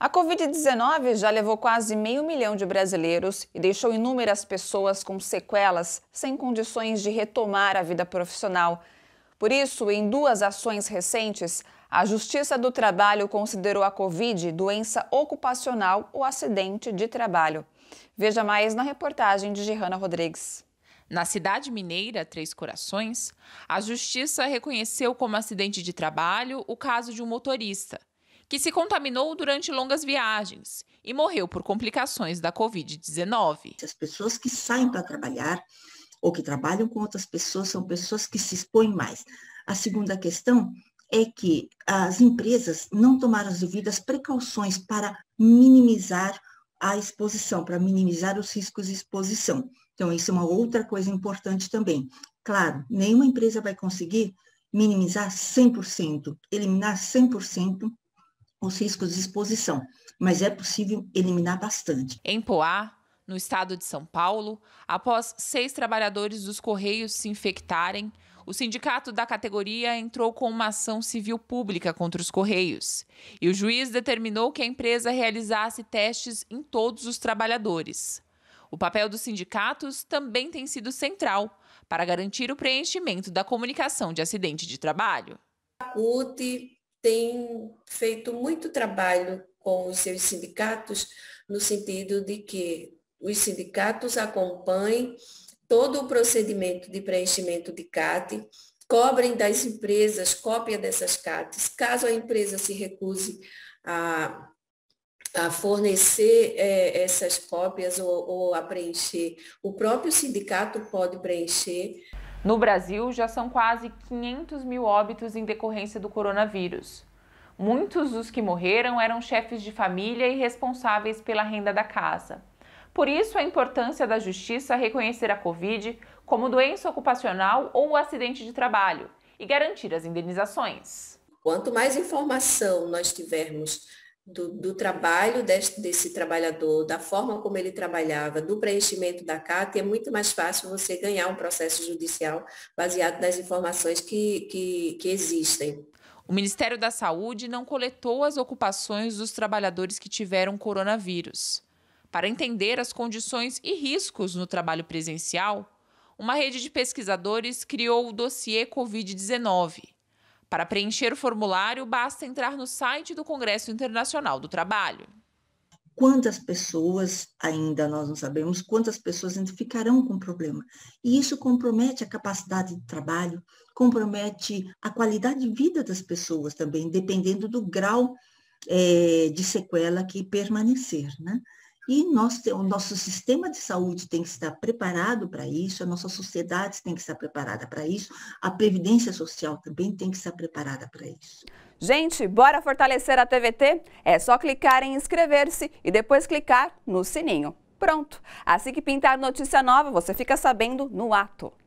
A Covid-19 já levou quase meio milhão de brasileiros e deixou inúmeras pessoas com sequelas sem condições de retomar a vida profissional. Por isso, em duas ações recentes, a Justiça do Trabalho considerou a Covid doença ocupacional ou acidente de trabalho. Veja mais na reportagem de Gihana Rodrigues. Na cidade mineira Três Corações, a Justiça reconheceu como acidente de trabalho o caso de um motorista que se contaminou durante longas viagens e morreu por complicações da Covid-19. As pessoas que saem para trabalhar ou que trabalham com outras pessoas são pessoas que se expõem mais. A segunda questão é que as empresas não tomaram as devidas precauções para minimizar a exposição, para minimizar os riscos de exposição. Então, isso é uma outra coisa importante também. Claro, nenhuma empresa vai conseguir minimizar 100%, eliminar 100% os riscos de exposição, mas é possível eliminar bastante. Em Poá, no estado de São Paulo, após seis trabalhadores dos Correios se infectarem, o sindicato da categoria entrou com uma ação civil pública contra os Correios. E o juiz determinou que a empresa realizasse testes em todos os trabalhadores. O papel dos sindicatos também tem sido central para garantir o preenchimento da comunicação de acidente de trabalho. A CUT tem feito muito trabalho com os seus sindicatos, no sentido de que os sindicatos acompanhem todo o procedimento de preenchimento de CAT, cobrem das empresas cópia dessas CATs. Caso a empresa se recuse a, a fornecer é, essas cópias ou, ou a preencher, o próprio sindicato pode preencher no Brasil, já são quase 500 mil óbitos em decorrência do coronavírus. Muitos dos que morreram eram chefes de família e responsáveis pela renda da casa. Por isso, a importância da justiça reconhecer a Covid como doença ocupacional ou acidente de trabalho e garantir as indenizações. Quanto mais informação nós tivermos do, do trabalho desse, desse, trabalhador, da forma como ele trabalhava, do preenchimento da carta, é muito mais fácil você ganhar um processo judicial baseado nas informações que, que, que existem. O Ministério da Saúde não coletou as ocupações dos trabalhadores que tiveram coronavírus. Para entender as condições e riscos no trabalho presencial, uma rede de pesquisadores criou o dossiê Covid-19, para preencher o formulário, basta entrar no site do Congresso Internacional do Trabalho. Quantas pessoas, ainda nós não sabemos, quantas pessoas ainda ficarão com problema. E isso compromete a capacidade de trabalho, compromete a qualidade de vida das pessoas também, dependendo do grau é, de sequela que permanecer. Né? E nós, o nosso sistema de saúde tem que estar preparado para isso, a nossa sociedade tem que estar preparada para isso, a previdência social também tem que estar preparada para isso. Gente, bora fortalecer a TVT? É só clicar em inscrever-se e depois clicar no sininho. Pronto! Assim que pintar notícia nova, você fica sabendo no ato.